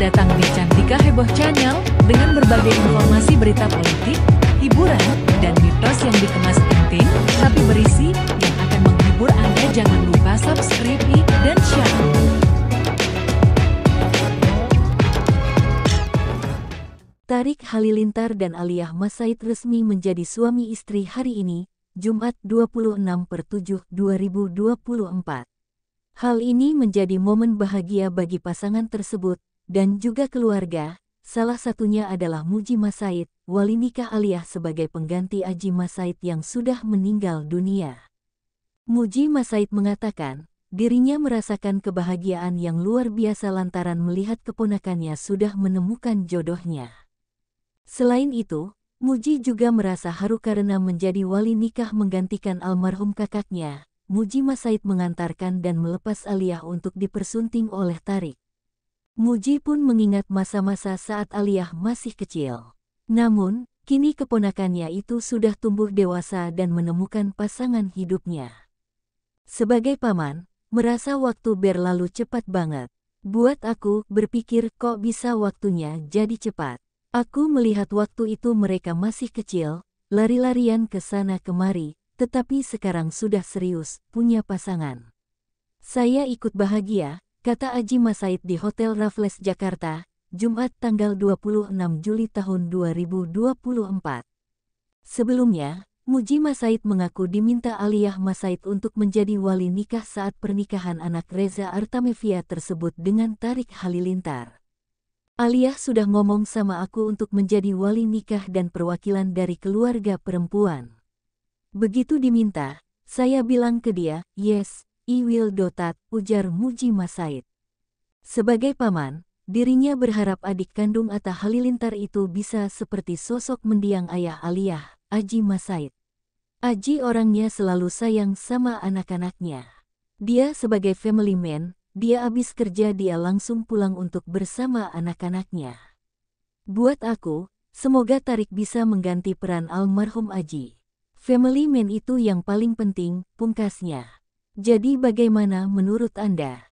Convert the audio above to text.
datang di Cantika Heboh Channel dengan berbagai informasi berita politik, hiburan, dan mitos yang dikemas penting tapi berisi yang akan menghibur Anda. Jangan lupa subscribe dan share. Tarik Halilintar dan Aliyah Masaid resmi menjadi suami istri hari ini, Jumat 26 per 7 2024. Hal ini menjadi momen bahagia bagi pasangan tersebut dan juga keluarga, salah satunya adalah Muji Masaid, wali nikah aliyah sebagai pengganti Aji Masaid yang sudah meninggal dunia. Muji Masaid mengatakan, dirinya merasakan kebahagiaan yang luar biasa lantaran melihat keponakannya sudah menemukan jodohnya. Selain itu, Muji juga merasa haru karena menjadi wali nikah menggantikan almarhum kakaknya. Muji Masaid mengantarkan dan melepas Aliyah untuk dipersunting oleh Tarik. Muji pun mengingat masa-masa saat Aliyah masih kecil. Namun, kini keponakannya itu sudah tumbuh dewasa dan menemukan pasangan hidupnya. Sebagai paman, merasa waktu berlalu cepat banget. Buat aku berpikir kok bisa waktunya jadi cepat. Aku melihat waktu itu mereka masih kecil, lari-larian ke sana kemari, tetapi sekarang sudah serius, punya pasangan. Saya ikut bahagia, kata Aji Masaid di Hotel Raffles Jakarta, Jumat tanggal 26 Juli tahun 2024. Sebelumnya, Muji Masaid mengaku diminta Aliyah Masaid untuk menjadi wali nikah saat pernikahan anak Reza Artamevia tersebut dengan Tarik Halilintar. Aliyah sudah ngomong sama aku untuk menjadi wali nikah dan perwakilan dari keluarga perempuan. Begitu diminta, saya bilang ke dia, yes, Iwil Dotat, ujar Muji Masaid. Sebagai paman, dirinya berharap adik kandung Atta Halilintar itu bisa seperti sosok mendiang ayah Aliyah, Aji Masaid. Aji orangnya selalu sayang sama anak-anaknya. Dia sebagai family man, dia habis kerja dia langsung pulang untuk bersama anak-anaknya. Buat aku, semoga Tarik bisa mengganti peran almarhum Aji. Family man itu yang paling penting, pungkasnya. Jadi bagaimana menurut Anda?